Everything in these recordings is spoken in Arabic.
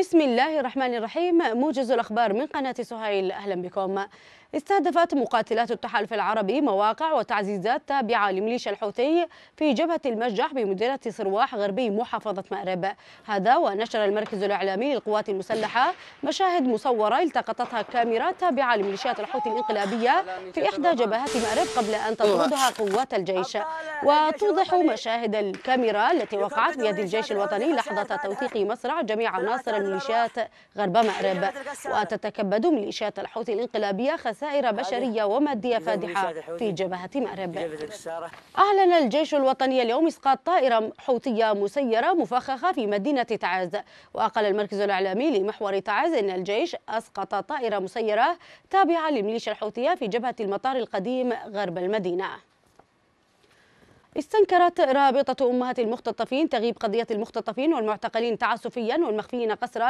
بسم الله الرحمن الرحيم موجز الأخبار من قناة سهيل أهلا بكم استهدفت مقاتلات التحالف العربي مواقع وتعزيزات تابعة لميليشيا الحوثي في جبهة المجح بمديرة صرواح غربي محافظة مأرب هذا ونشر المركز الإعلامي للقوات المسلحة مشاهد مصورة التقطتها كاميرا تابعة لميليشيات الحوثي الإنقلابية في إحدى جبهات مأرب قبل أن تطردها قوات الجيش وتوضح مشاهد الكاميرا التي وقعت بيد الجيش الوطني لحظة توثيق مصرع جميع عناصر ميليشيات غرب مأرب وتتكبد ميليشيات الحوثي الانقلابية خسائر بشرية ومادية فادحة في جبهة مأرب أعلن الجيش الوطني اليوم إسقاط طائرة حوثية مسيرة مفخخة في مدينة تعز وأقل المركز الإعلامي لمحور تعز أن الجيش أسقط طائرة مسيرة تابعة للميليشيا الحوثية في جبهة المطار القديم غرب المدينة استنكرت رابطة أمهات المختطفين تغيب قضية المختطفين والمعتقلين تعسفيا والمخفيين قسرا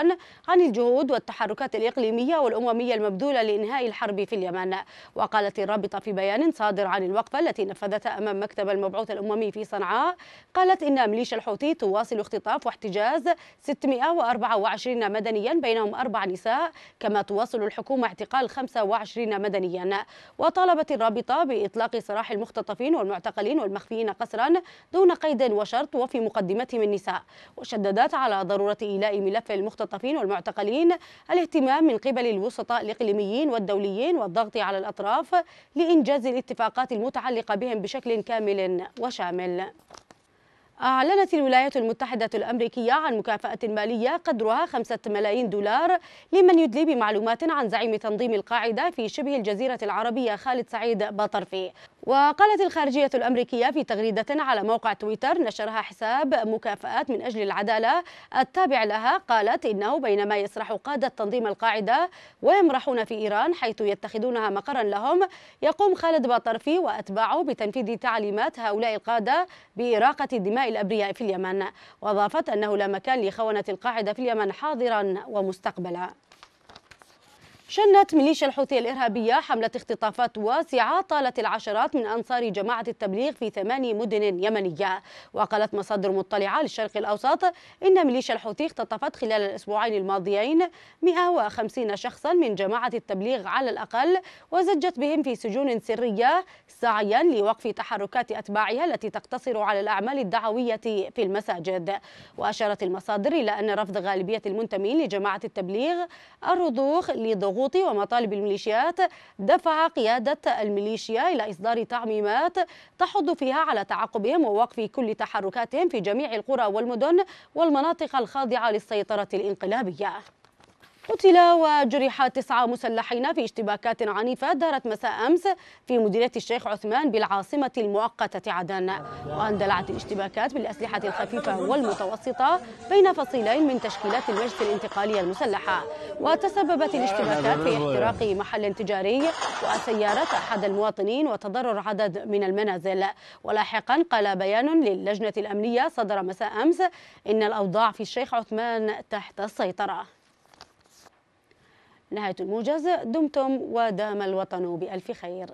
عن الجهود والتحركات الإقليمية والأممية المبذولة لإنهاء الحرب في اليمن وقالت الرابطة في بيان صادر عن الوقفة التي نفذتها أمام مكتب المبعوث الأممي في صنعاء قالت إن ميليشيا الحوثي تواصل اختطاف واحتجاز 624 مدنيا بينهم أربع نساء كما تواصل الحكومة اعتقال 25 مدنيا وطالبت الرابطة بإطلاق سراح المختطفين والمعتقلين والمخفيين قسرا دون قيد وشرط وفي مقدمتهم النساء وشددت على ضرورة إيلاء ملف المختطفين والمعتقلين الاهتمام من قبل الوسطاء الإقليميين والدوليين والضغط على الأطراف لإنجاز الاتفاقات المتعلقة بهم بشكل كامل وشامل أعلنت الولايات المتحدة الأمريكية عن مكافأة مالية قدرها خمسة ملايين دولار لمن يدلي بمعلومات عن زعيم تنظيم القاعدة في شبه الجزيرة العربية خالد سعيد بطرفي وقالت الخارجية الأمريكية في تغريدة على موقع تويتر نشرها حساب مكافآت من أجل العدالة التابع لها قالت إنه بينما يسرح قادة تنظيم القاعدة ويمرحون في إيران حيث يتخذونها مقرا لهم يقوم خالد باطرفي وأتباعه بتنفيذ تعليمات هؤلاء القادة بإراقة دماء الأبرياء في اليمن وأضافت أنه لا مكان لخونة القاعدة في اليمن حاضرا ومستقبلا شنت ميليشيا الحوثي الإرهابية حملة اختطافات واسعة طالت العشرات من أنصار جماعة التبليغ في ثمان مدن يمنية وقالت مصادر مطلعة للشرق الأوسط إن ميليشيا الحوثي اختطفت خلال الأسبوعين الماضيين 150 شخصا من جماعة التبليغ على الأقل وزجت بهم في سجون سرية سعيا لوقف تحركات أتباعها التي تقتصر على الأعمال الدعوية في المساجد وأشارت المصادر إلى أن رفض غالبية المنتمين لجماعة التبليغ الرضوخ لضغوط الضغوط ومطالب الميليشيات دفع قيادة الميليشيا إلى إصدار تعميمات تحض فيها على تعقبهم ووقف كل تحركاتهم في جميع القرى والمدن والمناطق الخاضعة للسيطرة الانقلابية قتل وجرح تسعة مسلحين في اشتباكات عنيفة دارت مساء أمس في مديرية الشيخ عثمان بالعاصمة المؤقتة عدن واندلعت الاشتباكات بالأسلحة الخفيفة والمتوسطة بين فصيلين من تشكيلات المجلس الانتقالي المسلحة وتسببت الاشتباكات في احتراق محل تجاري وسيارة أحد المواطنين وتضرر عدد من المنازل ولاحقا قال بيان للجنة الأمنية صدر مساء أمس إن الأوضاع في الشيخ عثمان تحت السيطرة نهاية الموجز دمتم ودام الوطن بألف خير